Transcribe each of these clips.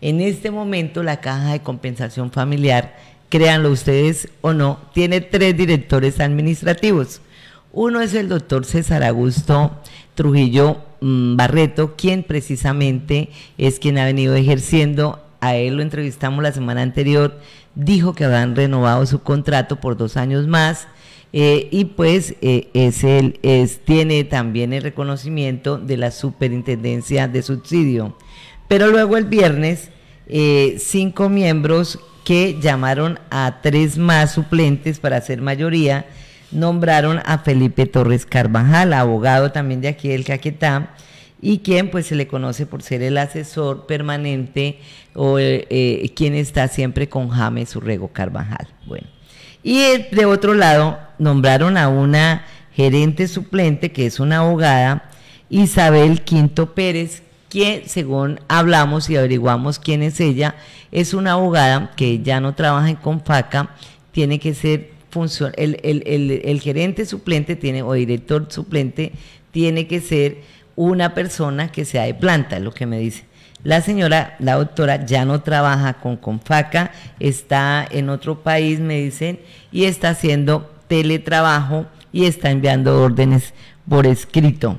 En este momento la Caja de Compensación Familiar, créanlo ustedes o no, tiene tres directores administrativos. Uno es el doctor César Augusto Trujillo mm, Barreto, quien precisamente es quien ha venido ejerciendo, a él lo entrevistamos la semana anterior, dijo que habían renovado su contrato por dos años más. Eh, y pues eh, es el, es, tiene también el reconocimiento de la Superintendencia de Subsidio. Pero luego el viernes, eh, cinco miembros que llamaron a tres más suplentes para hacer mayoría, nombraron a Felipe Torres Carvajal, abogado también de aquí del Caquetá, y quien pues se le conoce por ser el asesor permanente o eh, eh, quien está siempre con James Urrego Carvajal. Bueno, y de otro lado nombraron a una gerente suplente que es una abogada, Isabel Quinto Pérez, que según hablamos y averiguamos quién es ella, es una abogada que ya no trabaja en Confaca, tiene que ser función, el, el, el, gerente suplente tiene, o director suplente tiene que ser una persona que sea de planta, lo que me dice. La señora, la doctora, ya no trabaja con Confaca, está en otro país, me dicen, y está haciendo teletrabajo y está enviando órdenes por escrito.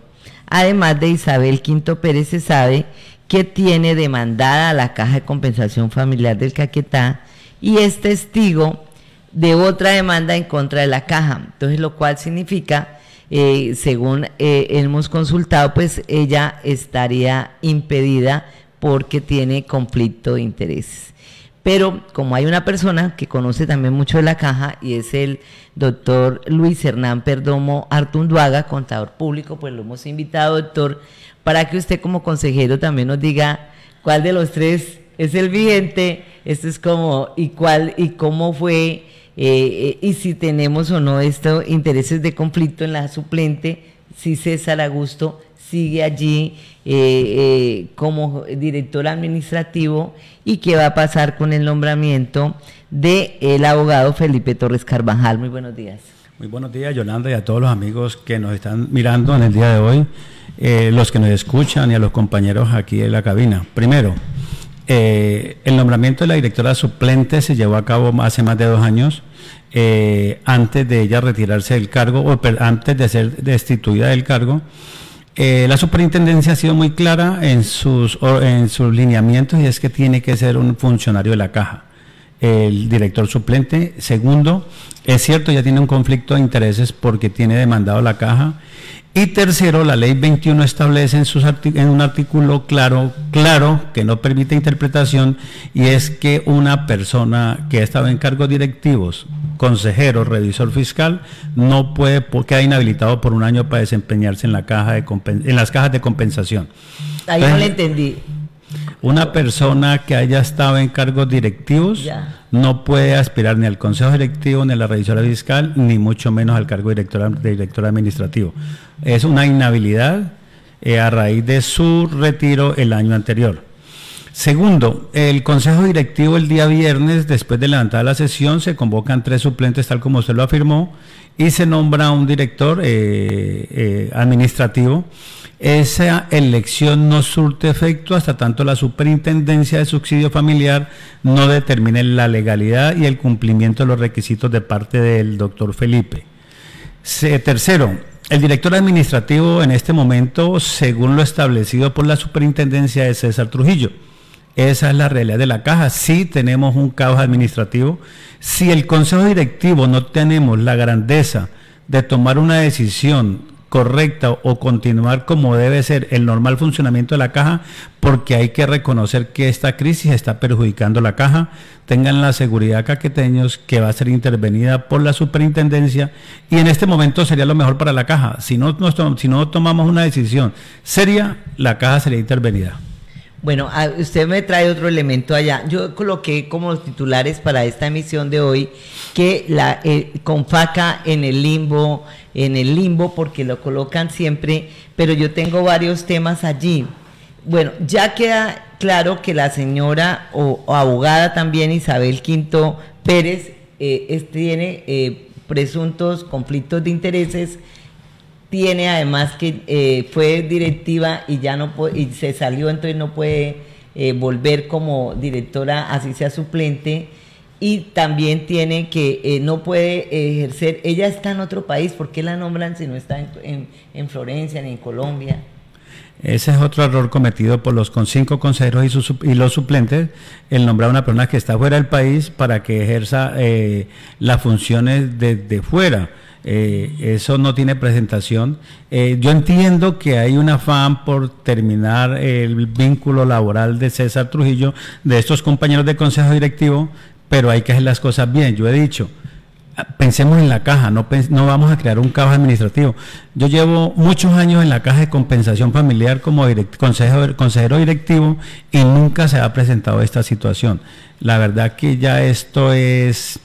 Además de Isabel Quinto Pérez, se sabe que tiene demandada a la Caja de Compensación Familiar del Caquetá y es testigo de otra demanda en contra de la Caja. Entonces, lo cual significa, eh, según eh, hemos consultado, pues ella estaría impedida porque tiene conflicto de intereses. Pero como hay una persona que conoce también mucho de la caja y es el doctor Luis Hernán Perdomo Artunduaga, contador público, pues lo hemos invitado, doctor, para que usted como consejero también nos diga cuál de los tres es el vigente, esto es como, y cuál, y cómo fue, eh, eh, y si tenemos o no estos intereses de conflicto en la suplente, si César Augusto sigue allí eh, eh, como director administrativo y qué va a pasar con el nombramiento de el abogado Felipe Torres Carvajal. Muy buenos días. Muy buenos días, Yolanda, y a todos los amigos que nos están mirando en el día de hoy, eh, los que nos escuchan y a los compañeros aquí en la cabina. Primero, el nombramiento de la directora suplente se llevó a cabo hace más de dos años, antes de ella retirarse del cargo, o antes de ser destituida del cargo. Eh, la superintendencia ha sido muy clara en sus, en sus lineamientos y es que tiene que ser un funcionario de la caja el director suplente. Segundo, es cierto, ya tiene un conflicto de intereses porque tiene demandado la caja. Y tercero, la ley 21 establece en, en, un artículo claro, claro, que no permite interpretación, y es que una persona que ha estado en cargos directivos, consejero, revisor fiscal, no puede, ha inhabilitado por un año para desempeñarse en, la caja de en las cajas de compensación. Ahí no le entendí. Una persona que haya estado en cargos directivos no puede aspirar ni al Consejo Directivo, ni a la Revisora Fiscal, ni mucho menos al cargo de director, administrativo. Es una inhabilidad eh, a raíz de su retiro el año anterior. Segundo, el Consejo Directivo el día viernes, después de levantar la sesión, se convocan tres suplentes, tal como usted lo afirmó, y se nombra un director eh, eh, administrativo esa elección no surte efecto hasta tanto la Superintendencia de Subsidio Familiar no determine la legalidad y el cumplimiento de los requisitos de parte del doctor Felipe. tercero, el director administrativo en este momento, según lo establecido por la Superintendencia, de César Trujillo. Esa es la realidad de la caja. Si tenemos un caos administrativo, si el Consejo Directivo no tenemos la grandeza de tomar una decisión correcta o continuar como debe ser el normal funcionamiento de la caja, porque hay que reconocer que esta crisis está perjudicando la caja. Tengan la seguridad, caqueteños, que va a ser intervenida por la superintendencia y en este momento sería lo mejor para la caja. Si no, si no tomamos una decisión seria, la caja sería intervenida. Bueno, ah, usted me trae otro elemento allá. Yo coloqué como los titulares para esta emisión de hoy que la eh, Confaca en el limbo, en el limbo porque lo colocan siempre, pero yo tengo varios temas allí. Bueno, ya queda claro que la señora o, abogada también Isabel Quinto Pérez eh, tiene eh, presuntos conflictos de intereses tiene además que eh, fue directiva y ya no y se salió, entonces no puede eh, volver como directora, así sea suplente. Y también tiene que eh, no puede ejercer, ella está en otro país, ¿por qué la nombran si no está en, Florencia ni en Colombia? Ese es otro error cometido por los con cinco consejeros y, los suplentes, el nombrar a una persona que está fuera del país para que ejerza las funciones desde de fuera. Eh, eso no tiene presentación. Eh, yo entiendo que hay un afán por terminar el vínculo laboral de César Trujillo, de estos compañeros de consejo directivo, pero hay que hacer las cosas bien. Yo he dicho, pensemos en la caja, no, vamos a crear un caja administrativo. Yo llevo muchos años en la caja de compensación familiar como consejero directivo y nunca se ha presentado esta situación. La verdad que ya esto es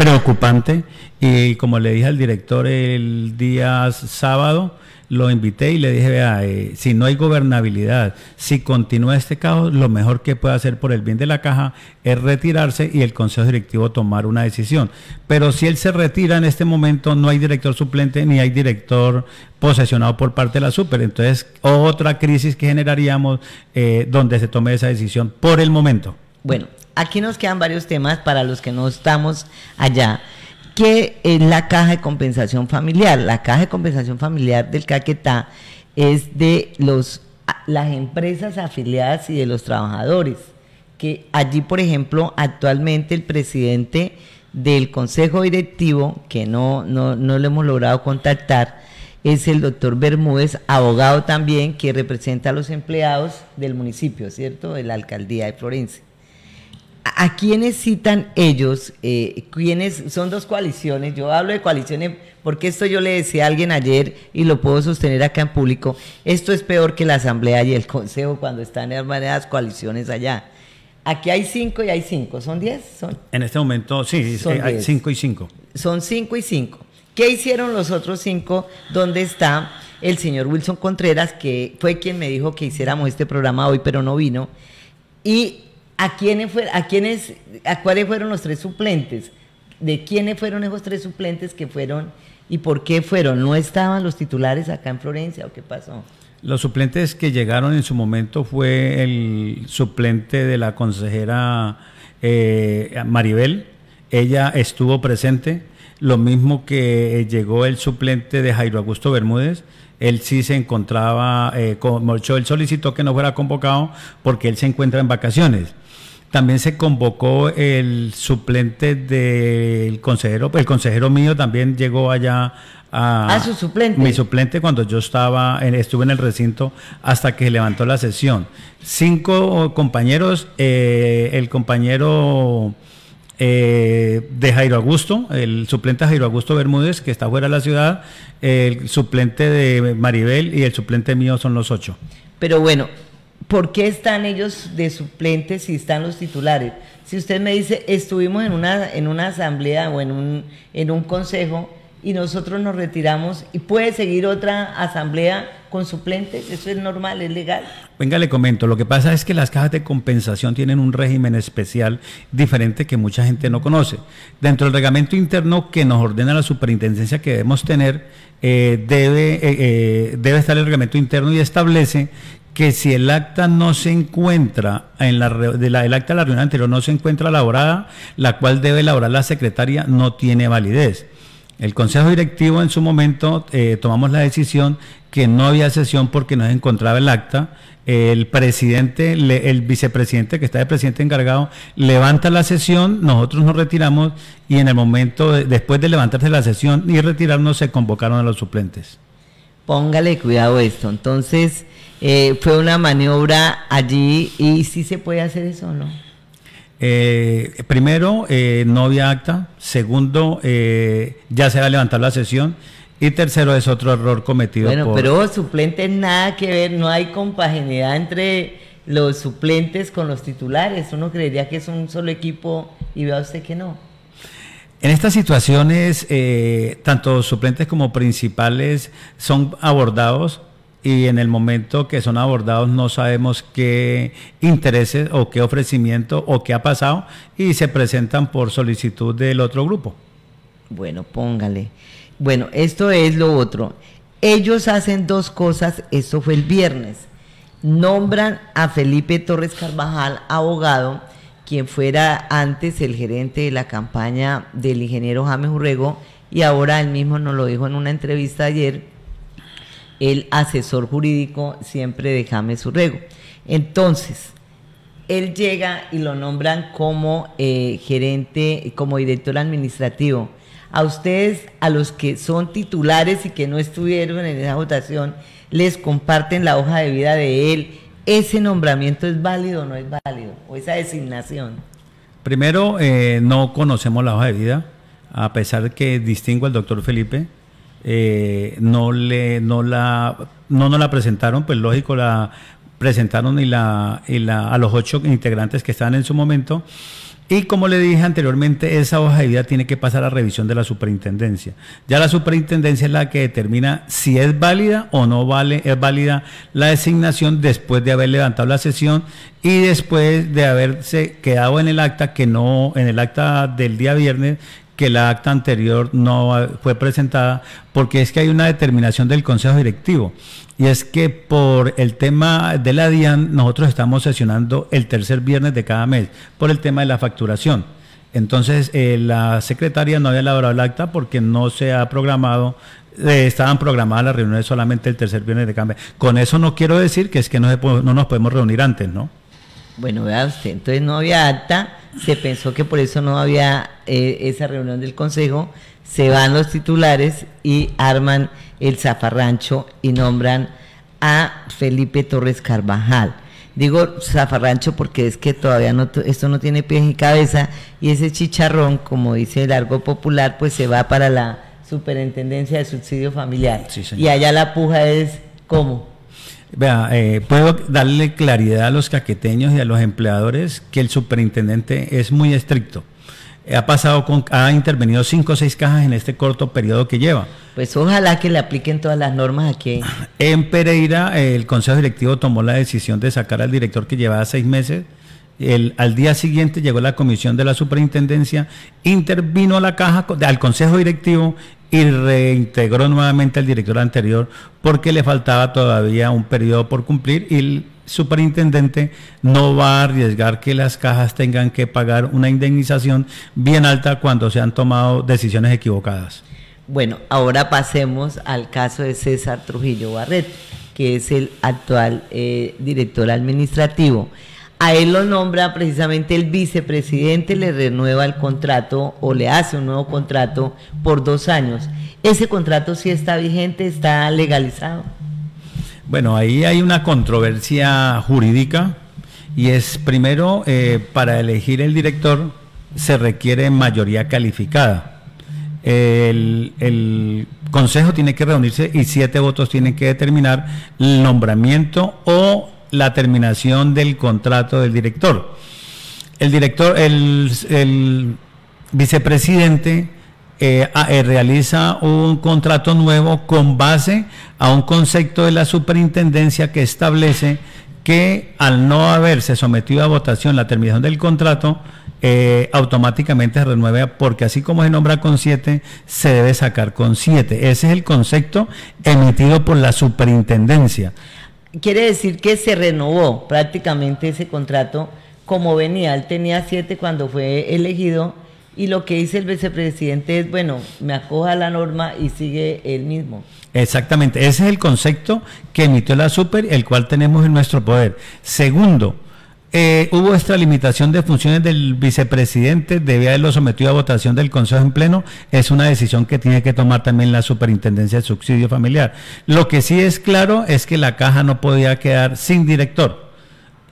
preocupante. Y como le dije al director el día sábado, lo invité y le dije, vea, eh, si no hay gobernabilidad, si continúa este caos, lo mejor que puede hacer por el bien de la caja es retirarse y el Consejo Directivo tomar una decisión. Pero si él se retira en este momento, no hay director suplente ni hay director posesionado por parte de la super. Entonces, otra crisis que generaríamos eh, donde se tome esa decisión por el momento. Bueno, aquí nos quedan varios temas para los que no estamos allá que es eh, la caja de compensación familiar. La caja de compensación familiar del Caquetá es de los, las empresas afiliadas y de los trabajadores. Que allí, por ejemplo, actualmente el presidente del Consejo Directivo, que no, no, no lo hemos logrado contactar, es el doctor Bermúdez, abogado también, que representa a los empleados del municipio, ¿cierto? De la alcaldía de Florencia. ¿A quiénes citan ellos? Eh, son dos coaliciones? Yo hablo de coaliciones porque esto yo le decía a alguien ayer y lo puedo sostener acá en público. Esto es peor que la Asamblea y el Consejo cuando están armadas coaliciones allá. Aquí hay cinco y hay cinco. ¿Son diez? ¿Son? En este momento, sí, son hay cinco y cinco. Son cinco y cinco. ¿Qué hicieron los otros cinco? ¿Dónde está el señor Wilson Contreras, que fue quien me dijo que hiciéramos este programa hoy, pero no vino? Y ¿A fue, a cuáles fueron los tres suplentes? ¿De quiénes fueron esos tres suplentes que fueron y por qué fueron? ¿No estaban los titulares acá en Florencia o qué pasó? Los suplentes que llegaron en su momento fue el suplente de la consejera eh, Maribel. Ella estuvo presente. Lo mismo que llegó el suplente de Jairo Augusto Bermúdez él sí se encontraba, eh, él solicitó que no fuera convocado porque él se encuentra en vacaciones. También se convocó el suplente del consejero, el consejero mío también llegó allá a, ah, su suplente. Mi suplente cuando yo estaba en, estuve en el recinto hasta que levantó la sesión. Cinco compañeros, eh, el compañero eh, de Jairo Augusto, el suplente Jairo Augusto Bermúdez, que está fuera de la ciudad, el suplente de Maribel y el suplente mío son los ocho. Pero bueno, ¿por qué están ellos de suplentes si están los titulares? Si usted me dice, estuvimos en una, en una asamblea o en un, en un consejo y nosotros nos retiramos y puede seguir otra asamblea con suplentes, eso es normal, es legal. Venga, le comento, lo que pasa es que las cajas de compensación tienen un régimen especial diferente que mucha gente no conoce. Dentro del reglamento interno que nos ordena la superintendencia que debemos tener, eh, debe, eh, eh, debe estar el reglamento interno y establece que si el acta no se encuentra en la, de la, el acta de la reunión anterior no se encuentra elaborada, la cual debe elaborar la secretaria, no tiene validez. El Consejo Directivo en su momento eh, tomamos la decisión que no había sesión porque no se encontraba el acta. El presidente, el vicepresidente que está de presidente encargado, levanta la sesión, nosotros nos retiramos y en el momento, después de levantarse la sesión y retirarnos, se convocaron a los suplentes póngale cuidado esto. Entonces, eh, fue una maniobra allí y si se puede hacer eso, o ¿no? Eh, primero, eh, no había acta. Segundo, ya se va a levantar la sesión. Y tercero, es otro error cometido. Bueno, pero suplente nada que ver, no hay compaginidad entre los suplentes con los titulares. Uno creería que es un solo equipo y vea usted que no. En estas situaciones, eh, tanto suplentes como principales son abordados y en el momento que son abordados no sabemos qué intereses o qué ofrecimiento o qué ha pasado y se presentan por solicitud del otro grupo. Bueno, póngale. Bueno, esto es lo otro. Ellos hacen dos cosas, esto fue el viernes. Nombran a Felipe Torres Carvajal abogado quien fuera antes el gerente de la campaña del ingeniero James Urrego, y ahora él mismo nos lo dijo en una entrevista ayer, el asesor jurídico siempre de James Urrego. Entonces, él llega y lo nombran como eh, gerente, como director administrativo. A ustedes, a los que son titulares y que no estuvieron en esa votación, les comparten la hoja de vida de él, ese nombramiento es válido o no es válido, o esa designación? Primero, eh, no conocemos la hoja de vida, a pesar de que distingo al doctor Felipe, eh, no, le, no, la, no nos la presentaron, pues lógico, la presentaron y la, y a los ocho integrantes que estaban en su momento. Y como le dije anteriormente, esa hoja de vida tiene que pasar a revisión de la superintendencia. Ya la superintendencia es la que determina si es válida o no vale, es válida la designación después de haber levantado la sesión y después de haberse quedado en el acta que no, en el acta del día viernes, que la acta anterior no fue presentada, porque es que hay una determinación del Consejo Directivo. Y es que por el tema de la DIAN, nosotros estamos sesionando el tercer viernes de cada mes, por el tema de la facturación. Entonces, eh, la secretaria no había elaborado el acta porque no se ha programado eh, estaban programadas las reuniones solamente el tercer viernes de mes. Con eso no quiero decir que es que no, no nos podemos reunir antes, ¿no? Bueno, vea usted, entonces no había acta, se pensó que por eso no había eh, esa reunión del Consejo, se van los titulares y arman el zafarrancho y nombran a Felipe Torres Carvajal. Digo zafarrancho porque es que todavía no, esto no tiene pies ni cabeza y ese chicharrón, como dice el argo popular, pues se va para la superintendencia de subsidio familiar. y allá la puja es cómo Vea, eh, puedo darle claridad a los caqueteños y a los empleadores que el superintendente es muy estricto. Ha pasado con, ha intervenido cinco o seis cajas en este corto periodo que lleva. Pues ojalá que le apliquen todas las normas aquí. En Pereira, eh, el Consejo Directivo tomó la decisión de sacar al director que llevaba seis meses. El, al día siguiente llegó la comisión de la superintendencia, intervino a la caja, al consejo directivo y reintegró nuevamente al director anterior porque le faltaba todavía un periodo por cumplir y el superintendente no va a arriesgar que las cajas tengan que pagar una indemnización bien alta cuando se han tomado decisiones equivocadas. Bueno, ahora pasemos al caso de César Trujillo Barret, que es el actual eh, director administrativo a él lo nombra precisamente el vicepresidente, le renueva el contrato o le hace un nuevo contrato por dos años. ¿Ese contrato si está vigente, está legalizado? Bueno, ahí hay una controversia jurídica y es primero, eh, para elegir el director se requiere mayoría calificada. El, el, consejo tiene que reunirse y siete votos tienen que determinar el nombramiento o la terminación del contrato del director. El director, el, vicepresidente eh, eh, realiza un contrato nuevo con base a un concepto de la superintendencia que establece que al no haberse sometido a votación la terminación del contrato, eh, automáticamente se renueva, porque así como se nombra con siete se debe sacar con siete Ese es el concepto emitido por la superintendencia. Quiere decir que se renovó prácticamente ese contrato como venía. Él tenía siete cuando fue elegido y lo que dice el vicepresidente es, bueno, me acoja la norma y sigue él mismo. Exactamente, ese es el concepto que emitió la Super, el cual tenemos en nuestro poder. Segundo, eh, hubo esta limitación de funciones del vicepresidente, debía haberlo sometido a votación del Consejo en Pleno, es una decisión que tiene que tomar también la Superintendencia de Subsidio Familiar. Lo que sí es claro es que la caja no podía quedar sin director.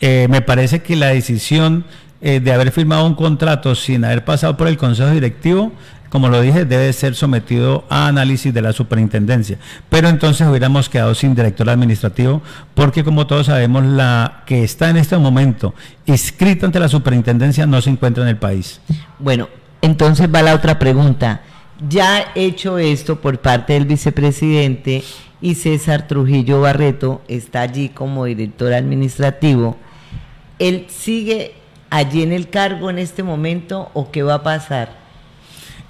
Eh, me parece que la decisión eh, de haber firmado un contrato sin haber pasado por el Consejo Directivo como lo dije, debe ser sometido a análisis de la superintendencia. Pero entonces hubiéramos quedado sin director administrativo, porque como todos sabemos, la que está en este momento inscrita ante la superintendencia no se encuentra en el país. Bueno, entonces va la otra pregunta. Ya hecho esto por parte del vicepresidente y César Trujillo Barreto está allí como director administrativo, ¿él sigue allí en el cargo en este momento o qué va a pasar?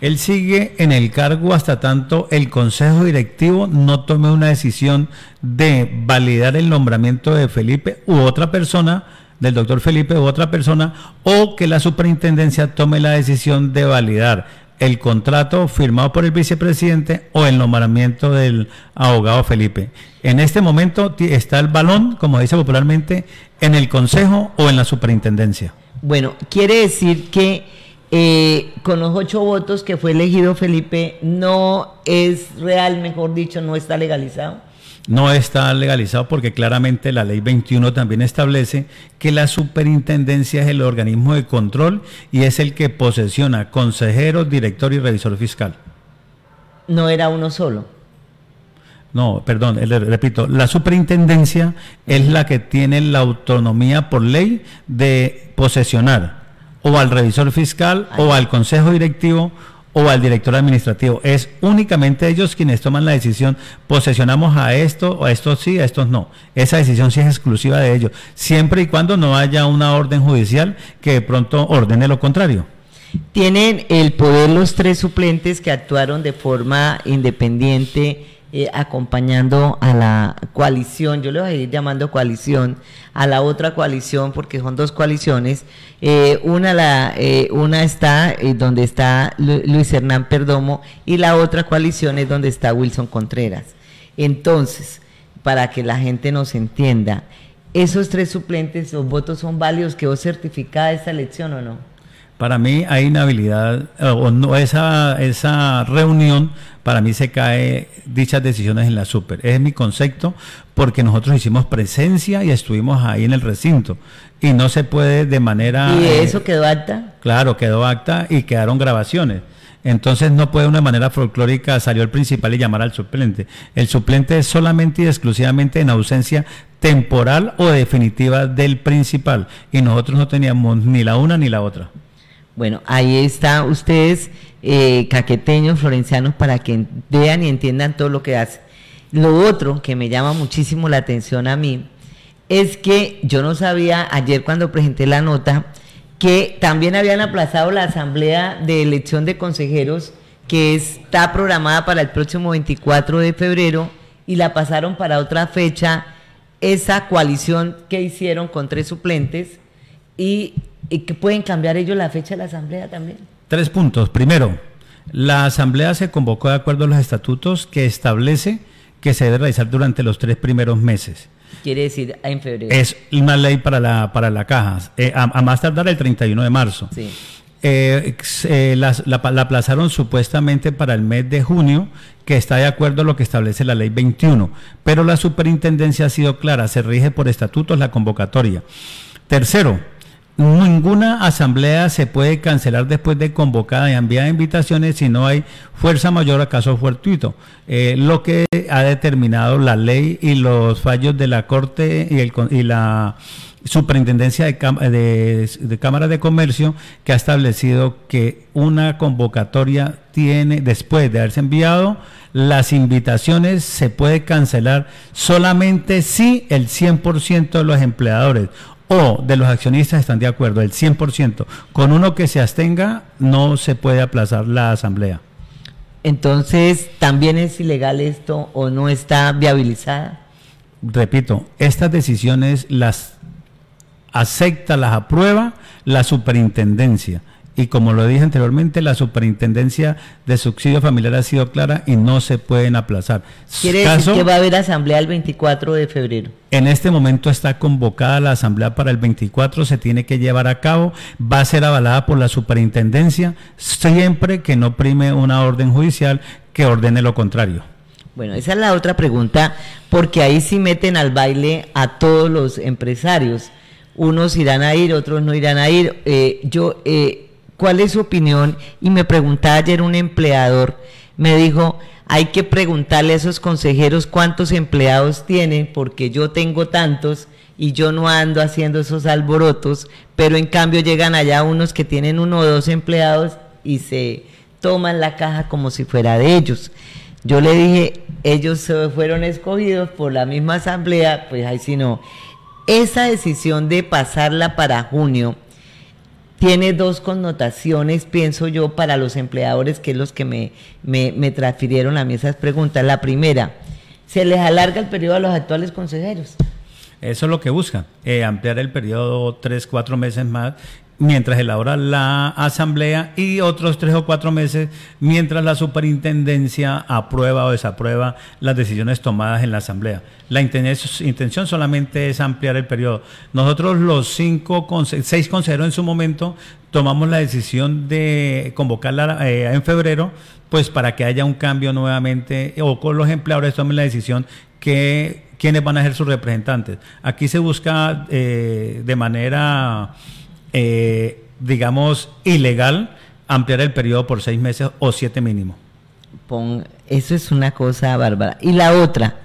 Él sigue en el cargo hasta tanto el Consejo Directivo no tome una decisión de validar el nombramiento de Felipe u otra persona, del doctor Felipe u otra persona, o que la superintendencia tome la decisión de validar el contrato firmado por el vicepresidente o el nombramiento del abogado Felipe. En este momento está el balón, como dice popularmente, en el Consejo o en la superintendencia. Bueno, quiere decir que eh, con los ocho votos que fue elegido Felipe, no es real, mejor dicho, no está legalizado. No está legalizado porque claramente la ley 21 también establece que la superintendencia es el organismo de control y es el que posesiona consejero, director y revisor fiscal. No era uno solo. No, perdón, repito, la superintendencia es la que tiene la autonomía por ley de posesionar, o al revisor fiscal o al consejo directivo o al director administrativo. Es únicamente ellos quienes toman la decisión. Posesionamos a esto, o a estos sí, a estos no. Esa decisión sí es exclusiva de ellos, siempre y cuando no haya una orden judicial que de pronto ordene lo contrario. Tienen el poder los tres suplentes que actuaron de forma independiente eh, acompañando a la coalición, yo le voy a ir llamando coalición, a la otra coalición, porque son dos coaliciones. Eh, una, la, eh, una está donde está Luis Hernán Perdomo y la otra coalición es donde está Wilson Contreras. Entonces, para que la gente nos entienda, esos tres suplentes, los votos son válidos, que vos certificada esta elección o no? Para mí hay inhabilidad, eh, o no, esa, esa reunión, para mí se cae dichas decisiones en la super. es mi concepto, porque nosotros hicimos presencia y estuvimos ahí en el recinto. Y no se puede de manera... ¿Y eh, eso quedó acta? Claro, quedó acta y quedaron grabaciones. Entonces no puede de una manera folclórica salió el principal y llamar al suplente. El suplente es solamente y exclusivamente en ausencia temporal o definitiva del principal. Y nosotros no teníamos ni la una ni la otra. Bueno, ahí está ustedes, eh, caqueteños, florencianos, para que vean y entiendan todo lo que hace. Lo otro que me llama muchísimo la atención a mí es que yo no sabía ayer cuando presenté la nota que también habían aplazado la asamblea de elección de consejeros que está programada para el próximo 24 de febrero y la pasaron para otra fecha esa coalición que hicieron con tres suplentes y y que pueden cambiar ellos la fecha de la asamblea también. Tres puntos. Primero, la asamblea se convocó de acuerdo a los estatutos que establece que se debe realizar durante los tres primeros meses. Quiere decir ah, en febrero. Es una ley para la, para la caja, eh, a, más tardar el 31 de marzo. Sí. Eh, eh, la, la, aplazaron supuestamente para el mes de junio, que está de acuerdo a lo que establece la ley 21, pero la superintendencia ha sido clara, se rige por estatutos la convocatoria. Tercero, Ninguna asamblea se puede cancelar después de convocada y enviada invitaciones si no hay fuerza mayor acaso caso fortuito, eh, lo que ha determinado la ley y los fallos de la Corte y, la Superintendencia de, Cámara de de Comercio que ha establecido que una convocatoria tiene, después de haberse enviado, las invitaciones se puede cancelar solamente si el 100% de los empleadores o de los accionistas están de acuerdo, el 100%, con uno que se abstenga, no se puede aplazar la asamblea. Entonces, ¿también es ilegal esto o no está viabilizada? Repito, estas decisiones las acepta, las aprueba la superintendencia y como lo dije anteriormente, la superintendencia de subsidio familiar ha sido clara y no se pueden aplazar. Quiere decir que va a haber asamblea el 24 de febrero. En este momento está convocada la asamblea para el 24, se tiene que llevar a cabo, va a ser avalada por la superintendencia siempre que no prime una orden judicial que ordene lo contrario. Bueno, esa es la otra pregunta, porque ahí sí meten al baile a todos los empresarios. Unos irán a ir, otros no irán a ir. Eh, yo eh, cuál es su opinión y me preguntaba ayer un empleador, me dijo, hay que preguntarle a esos consejeros cuántos empleados tienen, porque yo tengo tantos y yo no ando haciendo esos alborotos, pero en cambio llegan allá unos que tienen uno o dos empleados y se toman la caja como si fuera de ellos. Yo le dije, ellos fueron escogidos por la misma asamblea, pues ahí si no. Esa decisión de pasarla para junio, tiene dos connotaciones, pienso yo, para los empleadores, que es los que me, me, transfirieron a mí esas preguntas. La primera, se les alarga el periodo a los actuales consejeros. Eso es lo que busca, eh, ampliar el periodo tres, cuatro meses más mientras elabora la asamblea y otros tres o cuatro meses mientras la superintendencia aprueba o desaprueba las decisiones tomadas en la asamblea. La intención solamente es ampliar el periodo. Nosotros los cinco, seis consejeros en su momento tomamos la decisión de convocarla eh, en febrero, pues para que haya un cambio nuevamente eh, o con los empleadores tomen la decisión que quienes van a ser sus representantes. Aquí se busca eh, de manera eh, digamos, ilegal ampliar el periodo por seis meses o siete mínimo. eso es una cosa bárbara. Y la otra,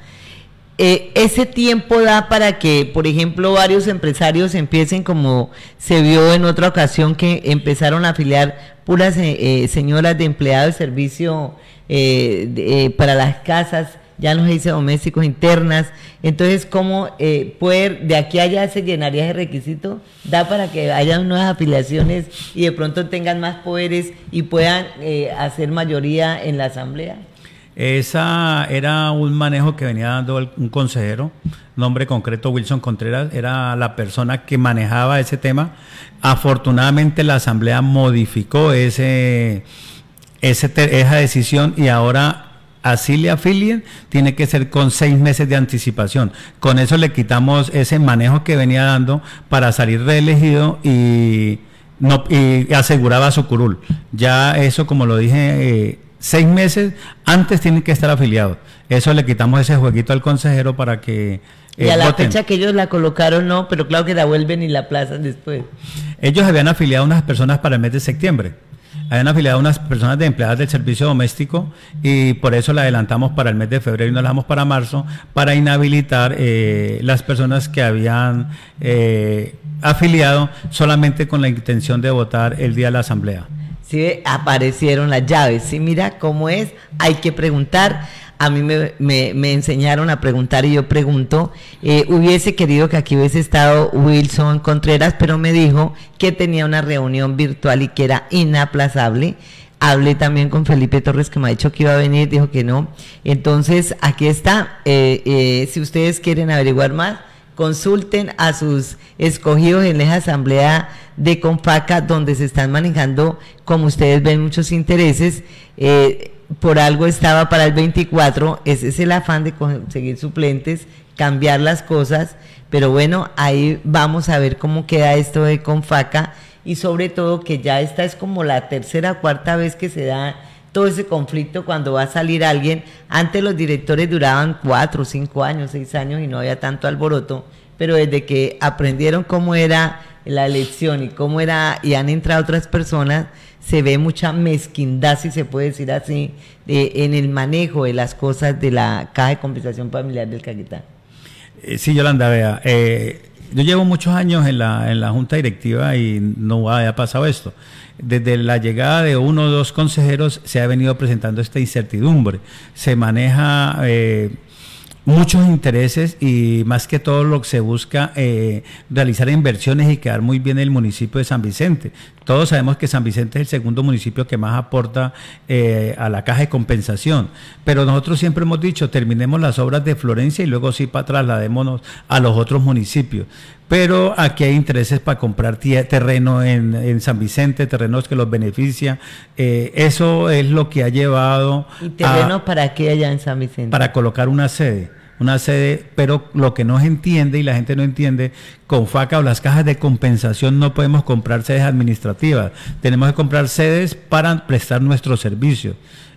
eh, ese tiempo da para que, por ejemplo, varios empresarios empiecen, como se vio en otra ocasión, que empezaron a afiliar puras eh, eh, señoras de empleado de servicio para las casas ya los hice domésticos internas. Entonces, ¿cómo eh, poder, de aquí a allá se llenaría ese requisito? ¿Da para que haya nuevas afiliaciones y de pronto tengan más poderes y puedan eh, hacer mayoría en la Asamblea? Esa era un manejo que venía dando un consejero, nombre concreto Wilson Contreras, era la persona que manejaba ese tema. Afortunadamente la Asamblea modificó ese, ese, esa decisión y ahora así le afilien, tiene que ser con seis meses de anticipación. Con eso le quitamos ese manejo que venía dando para salir reelegido y, no, aseguraba su curul. Ya eso, como lo dije, eh, seis meses antes tienen que estar afiliado. Eso le quitamos ese jueguito al consejero para que... Eh, y a la fecha que ellos la colocaron, no, pero claro que la vuelven y la aplazan después. Ellos habían afiliado a unas personas para el mes de septiembre habían afiliado unas personas de empleadas del servicio doméstico y por eso la adelantamos para el mes de febrero y no la damos para marzo, para inhabilitar eh, las personas que habían eh, afiliado solamente con la intención de votar el día de la asamblea. Sí, aparecieron las llaves. Sí, mira cómo es, hay que preguntar a mí me, enseñaron a preguntar y yo pregunto, eh, hubiese querido que aquí hubiese estado Wilson Contreras, pero me dijo que tenía una reunión virtual y que era inaplazable. Hablé también con Felipe Torres que me ha dicho que iba a venir, dijo que no. Entonces, aquí está. Eh, eh, si ustedes quieren averiguar más, consulten a sus escogidos en la asamblea de CONFACA donde se están manejando, como ustedes ven, muchos intereses por algo estaba para el 24, ese es el afán de conseguir suplentes, cambiar las cosas, pero bueno, ahí vamos a ver cómo queda esto de Confaca y sobre todo que ya esta es como la tercera cuarta vez que se da todo ese conflicto cuando va a salir alguien. Antes los directores duraban cuatro, cinco años, seis años y no había tanto alboroto, pero desde que aprendieron cómo era la elección y cómo era, y han entrado otras personas, se ve mucha mezquindad, si se puede decir así, en el manejo de las cosas de la caja de compensación familiar del Caquetá. Eh, sí, Yolanda, vea, eh, yo llevo muchos años en la, en la junta directiva y no haya pasado esto. Desde la llegada de uno o dos consejeros se ha venido presentando esta incertidumbre. Se maneja... Eh, muchos intereses y más que todo lo que se busca eh, realizar inversiones y quedar muy bien el municipio de San Vicente. Todos sabemos que San Vicente es el segundo municipio que más aporta eh, a la caja de compensación, pero nosotros siempre hemos dicho, terminemos las obras de Florencia y luego sí para trasladémonos a los otros municipios. Pero aquí hay intereses para comprar terreno en, San Vicente, terrenos que los beneficia. Eh, eso es lo que ha llevado... ¿Y terrenos para qué allá en San Vicente? Para colocar una sede una sede, pero lo que no se entiende y la gente no entiende, con FACA o las cajas de compensación no podemos comprar sedes administrativas, tenemos que comprar sedes para prestar nuestro servicio.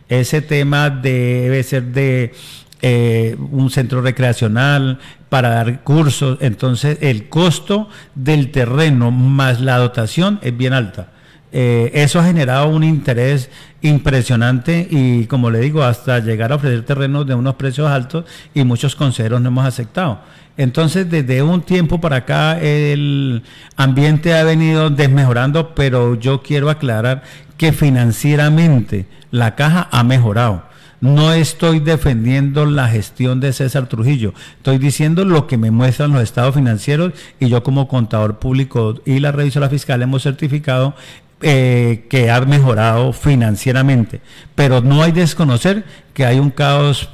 Ese tema debe ser de eh, un centro recreacional, para dar cursos. Entonces, el costo del terreno más la dotación es bien alta. Eh, eso ha generado un interés impresionante y como le digo, hasta llegar a ofrecer terrenos de unos precios altos y muchos consejeros no hemos aceptado. Entonces, desde un tiempo para acá el ambiente ha venido desmejorando, pero yo quiero aclarar que financieramente la caja ha mejorado. No estoy defendiendo la gestión de César Trujillo, estoy diciendo lo que me muestran los estados financieros y yo como contador público y la revisora fiscal hemos certificado eh, que ha mejorado financieramente, pero no hay desconocer que hay un caos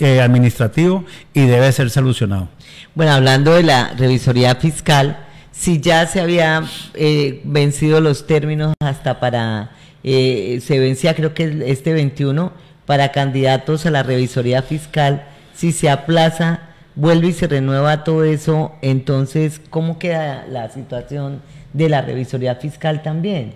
eh, administrativo y debe ser solucionado. Bueno, hablando de la revisoría fiscal, si ya se había eh, vencido los términos hasta para, eh, se vencía creo que este 21, para candidatos a la revisoría fiscal, si se aplaza, vuelve y se renueva todo eso, entonces, ¿cómo queda la situación? de la revisoría fiscal también.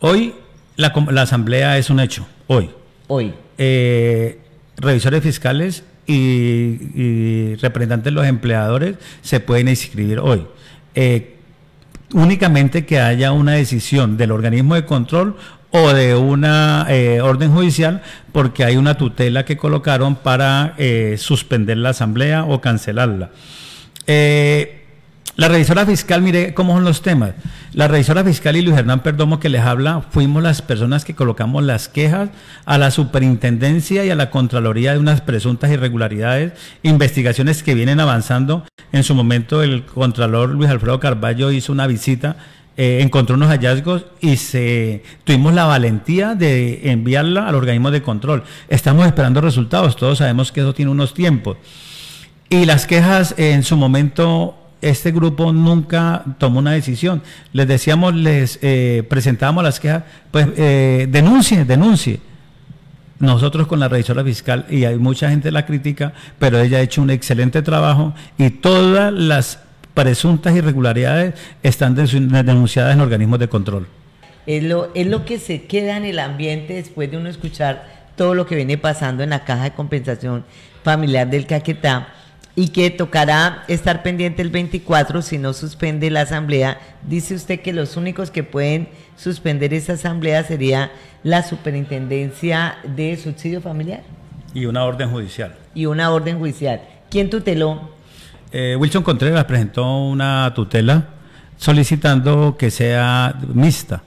Hoy la, asamblea es un hecho, hoy. Hoy. Eh, revisores fiscales y, representantes de los empleadores se pueden inscribir hoy. Eh, únicamente que haya una decisión del organismo de control o de una eh, orden judicial porque hay una tutela que colocaron para suspender la asamblea o cancelarla. La revisora fiscal, mire cómo son los temas. La revisora fiscal y Luis Hernán Perdomo que les habla, fuimos las personas que colocamos las quejas a la superintendencia y a la Contraloría de unas presuntas irregularidades, investigaciones que vienen avanzando. En su momento el Contralor Luis Alfredo Carballo hizo una visita eh, encontró unos hallazgos y se, tuvimos la valentía de enviarla al organismo de control. Estamos esperando resultados, todos sabemos que eso tiene unos tiempos. Y las quejas en su momento este grupo nunca tomó una decisión. Les decíamos, les eh, presentábamos las quejas, pues eh, denuncie, denuncie. Nosotros con la revisora fiscal, y hay mucha gente la critica, pero ella ha hecho un excelente trabajo y todas las presuntas irregularidades están denunciadas en organismos de control. lo, es lo que se queda en el ambiente después de uno escuchar todo lo que viene pasando en la caja de compensación familiar del Caquetá y que tocará estar pendiente el 24 si no suspende la asamblea. Dice usted que los únicos que pueden suspender esa asamblea sería la superintendencia de subsidio familiar. Y una orden judicial. Y una orden judicial. ¿Quién tuteló? Eh, Wilson Contreras presentó una tutela solicitando que sea mixta.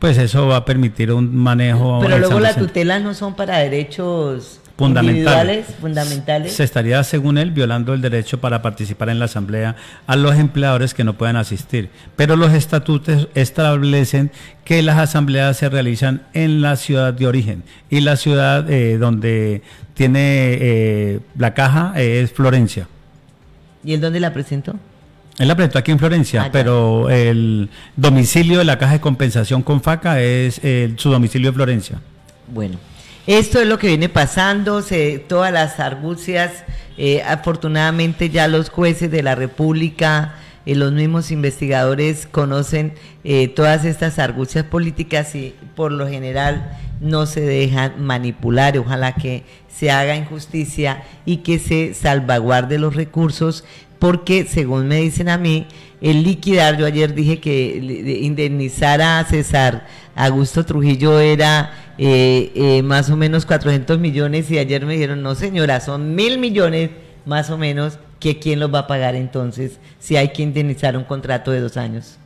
Pues eso va a permitir un manejo. Pero luego las tutelas no son para derechos fundamentales, fundamentales. Se estaría, según él, violando el derecho para participar en la asamblea a los empleadores que no puedan asistir. Pero los estatutos establecen que las asambleas se realizan en la ciudad de origen y la ciudad eh, donde tiene eh, la caja eh, es Florencia. ¿Y él dónde la presentó? Él la presentó aquí en Florencia, pero el domicilio de la caja de compensación con FACA es su domicilio de Florencia. Bueno, esto es lo que viene pasando, se, todas las argucias, eh, afortunadamente ya los jueces de la República, y eh, los mismos investigadores conocen eh, todas estas argucias políticas y por lo general no se dejan manipular. Ojalá que se haga injusticia y que se salvaguarde los recursos porque según me dicen a mí, el liquidar, yo ayer dije que indemnizar a César Augusto Trujillo era eh, eh, más o menos 400 millones y ayer me dijeron, no señora, son mil millones más o menos, que quién los va a pagar entonces si hay que indemnizar un contrato de dos años.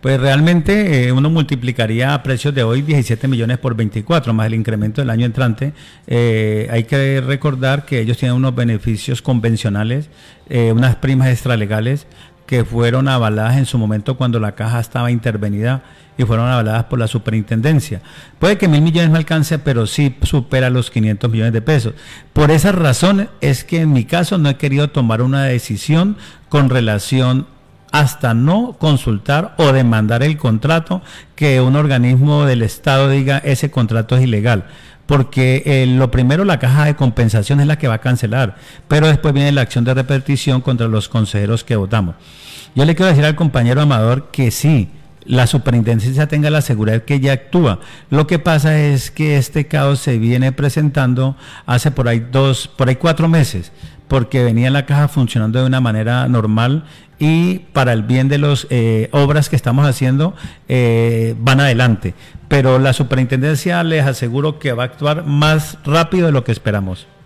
Pues realmente eh, uno multiplicaría a precios de hoy 17 millones por 24, más el incremento del año entrante. hay que recordar que ellos tienen unos beneficios convencionales, unas primas extralegales, que fueron avaladas en su momento cuando la caja estaba intervenida y fueron avaladas por la superintendencia. Puede que mil millones no alcance, pero sí supera los 500 millones de pesos. Por esa razón es que en mi caso no he querido tomar una decisión con relación hasta no consultar o demandar el contrato que un organismo del Estado diga ese contrato es ilegal porque eh, lo primero la caja de compensación es la que va a cancelar, pero después viene la acción de repetición contra los consejeros que votamos. Yo le quiero decir al compañero Amador que sí, la superintendencia tenga la seguridad que ya actúa. Lo que pasa es que este caos se viene presentando hace por ahí dos, por ahí cuatro meses, porque venía la caja funcionando de una manera normal y para el bien de las eh, obras que estamos haciendo eh, van adelante. Pero la superintendencia les aseguro que va a actuar más rápido de lo que esperamos.